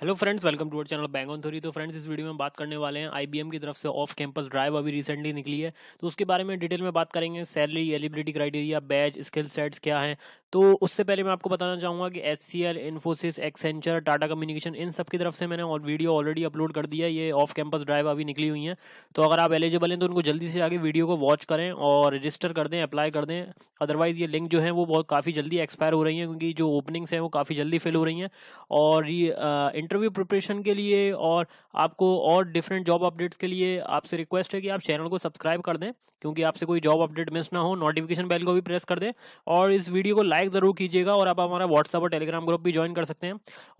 hello friends welcome to our channel bang on theory तो friends इस video में बात करने वाले हैं आईबीएम की तरफ से ऑफ कैंपस ड्राइव अभी रिसेंटली निकली है तो उसके बारे में डिटेल में बात करेंगे salary eligibility criteria batch skill sets क्या हैं तो उससे पहले मैं आपको बताना चाहूँगा कि H C L Infosys Accenture Tata communication इन सब की तरफ से मैंने और वीडियो ऑलरेडी अपलोड कर दिया ये ऑफ कैंपस ड्राइव अभी निकली हुई हैं तो अगर आप एलिजिबल हैं तो उनको जल्दी से आगे वीडियो को वॉच करें और रजिस्टर कर दें अप्लाई कर दें अदरवाइज़ ये लिंक जो है वो बहुत काफ़ी जल्दी एक्सपायर हो रही है क्योंकि जो ओपनिंग्स हैं वो काफ़ी जल्दी फिल हो रही हैं और ये इंटरव्यू प्रिपरेशन के लिए और आपको और डिफरेंट जॉब अपडेट्स के लिए आपसे रिक्वेस्ट है कि आप चैनल को सब्सक्राइब कर दें क्योंकि आपसे कोई जॉब अपडेट मिस ना हो नोटिफिकेशन बेल को भी प्रेस कर दें और इस वीडियो को लाइक ज़रूर कीजिएगा और आप हमारा व्हाट्सअप और टेलीग्राम ग्रुप भी ज्वाइन कर सकते हैं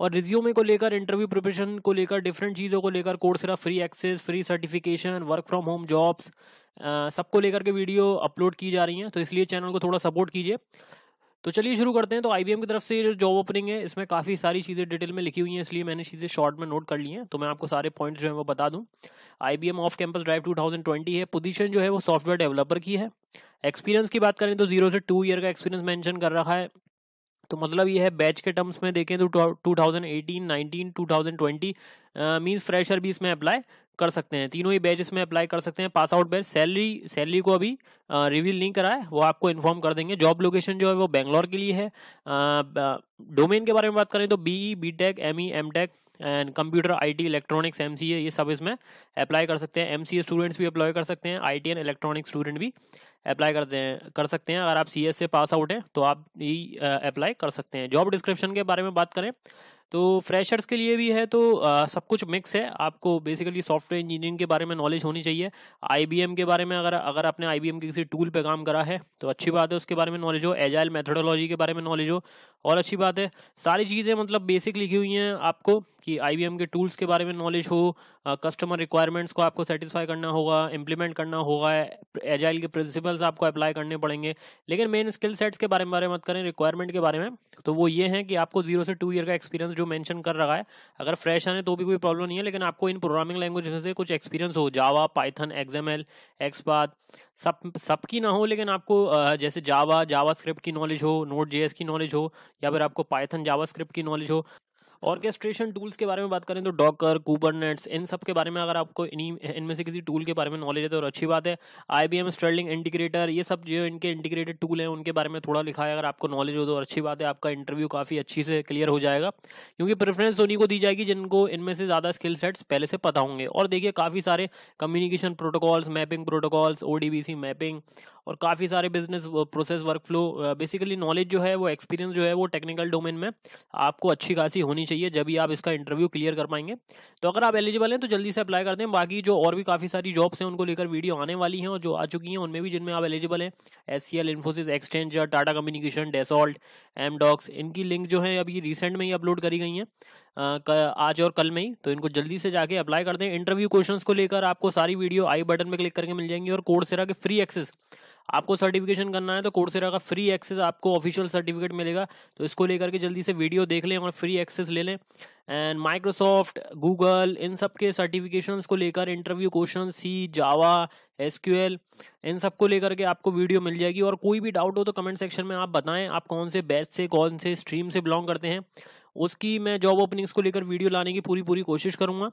और रिज्यूमे को लेकर इंटरव्यू प्रिपरेशन को लेकर डिफरेंट चीज़ों को लेकर Coursera free access free certification work from home jobs सबको लेकर के वीडियो अपलोड की जा रही हैं तो इसलिए चैनल को थोड़ा सपोर्ट कीजिए तो चलिए शुरू करते हैं तो आई की तरफ से जो जॉब ओपनिंग है इसमें काफ़ी सारी चीज़ें डिटेल में लिखी हुई हैं इसलिए मैंने चीज़ें शॉर्ट में नोट कर ली हैं तो मैं आपको सारे पॉइंट्स जो है वो बता दूँ आई ऑफ कैंपस ड्राइव 2020 है पोजीशन जो है वो सॉफ्टवेयर डेवलपर की है एक्सपीरियंस की बात करें तो जीरो से टू ईयर का एक्सपीरियंस मैंशन कर रहा है तो मतलब ये है बैच के टर्म्स में देखें तो 2018, 19, 2020 मींस फ्रेशर भी इसमें अप्लाई कर सकते हैं तीनों ही बैचेस में अप्लाई कर सकते हैं pass out batch salary salary को अभी रिवील नहीं करा है वो आपको इन्फॉर्म कर देंगे जॉब लोकेशन जो है वो बैंगलोर के लिए है डोमेन के बारे में बात करें तो B E B tech M E M tech and computer IT electronics MCA ये सब इसमें अप्लाई कर सकते हैं ए स्टूडेंट्स भी अप्लाई कर सकते हैं टी एंड इलेक्ट्रॉनिक स्टूडेंट भी अप्लाई करते हैं कर सकते हैं अगर आप एस से पास आउट हैं तो आप ही अप्लाई कर सकते हैं जॉब डिस्क्रिप्शन के बारे में बात करें तो फ्रेशर्स के लिए भी है तो आ, सब कुछ मिक्स है आपको बेसिकली सॉफ्टवेयर इंजीनियरिंग के बारे में नॉलेज होनी चाहिए आईबीएम के बारे में अगर अगर आपने आईबीएम के किसी टूल पे काम करा है तो अच्छी बात है उसके बारे में नॉलेज हो एजाइल मैथडोलॉजी के बारे में नॉलेज हो और अच्छी बात है सारी चीज़ें मतलब बेसिक लिखी हुई हैं आपको कि आई के टूल्स के बारे में नॉलेज हो कस्टमर रिक्वायरमेंट्स को आपको सेटिस्फाई करना होगा इम्प्लीमेंट करना होगा एजाइल के प्रिंसिपल्स आपको अप्लाई करने पड़ेंगे लेकिन मेन स्किल सेट्स के बारे में बारे मत करें रिक्वायरमेंट के बारे में तो वो ये है कि आपको जीरो से टू ईयर का एक्सपीरियंस जो मैंशन कर रखा है अगर फ्रेश आने तो भी कोई प्रॉब्लम नहीं है लेकिन आपको इन प्रोग्रामिंग लैंग्वेज से कुछ एक्सपीरियंस हो जावा पाइथन एक्सएमएल एक्सपाथ सब सबकी ना हो लेकिन आपको जैसे जावा जावा की नॉलेज हो नोट जे की नॉलेज हो या फिर आपको पाइथन जावा की नॉलेज हो ऑर्केस्ट्रेशन टूल्स के बारे में बात करें तो डॉकर कूबरनेट्स इन सब के बारे में अगर आपको इनमें से किसी टूल के बारे में नॉलेज है तो अच्छी बात है I B M sterling integrator ये सब जो इनके इंटीग्रेटेड टूल हैं उनके बारे में थोड़ा लिखा है अगर आपको नॉलेज हो तो अच्छी बात है आपका इंटरव्यू काफ़ी अच्छी से क्लियर हो जाएगा क्योंकि प्रेफरेंस उन्हीं को दी जाएगी जिनको इनमें से ज़्यादा स्किल सेट्स पहले से पता होंगे और देखिए काफ़ी सारे कम्युनिकेशन प्रोटोकॉल्स मैपिंग प्रोटोकॉल्स ओ मैपिंग और काफ़ी सारे business process workflow basically knowledge जो है वो एक्सपीरियंस जो है वो टेक्निकल डोमेन में आपको अच्छी खासी होनी चाहिए जब भी आप इसका इंटरव्यू क्लियर कर पाएंगे तो अगर आप एलिजिबल हैं तो जल्दी से अप्लाई कर दें बाकी जो और भी काफ़ी सारी जॉब्स हैं उनको लेकर वीडियो आने वाली हैं और जो आ चुकी हैं उनमें भी जिनमें आप एलिजिबल हैं S C L Infosys exchange Tata communication Dassault Amdocs इनकी लिंक जो है अभी रिसेंट में ही अपलोड करी गई हैं आज और कल में ही तो इनको जल्दी से जाके अप्लाई कर दें इंटरव्यू क्वेश्चंस को लेकर आपको सारी वीडियो आई बटन में क्लिक करके मिल जाएंगी और कोर्सेरा के फ्री एक्सेस आपको सर्टिफिकेशन करना है तो कोर्सेरा का फ्री एक्सेस आपको ऑफिशियल सर्टिफिकेट मिलेगा तो इसको लेकर के जल्दी से वीडियो देख लें और फ्री एक्सेस ले लें एंड माइक्रोसॉफ्ट गूगल इन सब के सर्टिफिकेशन को लेकर interview question C Java S इन सब को लेकर के आपको वीडियो मिल जाएगी और कोई भी डाउट हो तो कमेंट सेक्शन में आप बताएं आप कौन से बैच से कौन से स्ट्रीम से बिलोंग करते हैं उसकी मैं जॉब ओपनिंग्स को लेकर वीडियो लाने की पूरी पूरी कोशिश करूंगा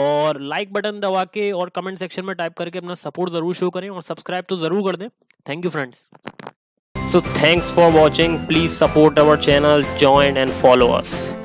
और लाइक बटन दबा के और कमेंट सेक्शन में टाइप करके अपना सपोर्ट ज़रूर शो करें और सब्सक्राइब तो ज़रूर कर दें thank you friends so thanks for watching please support our channel join and followers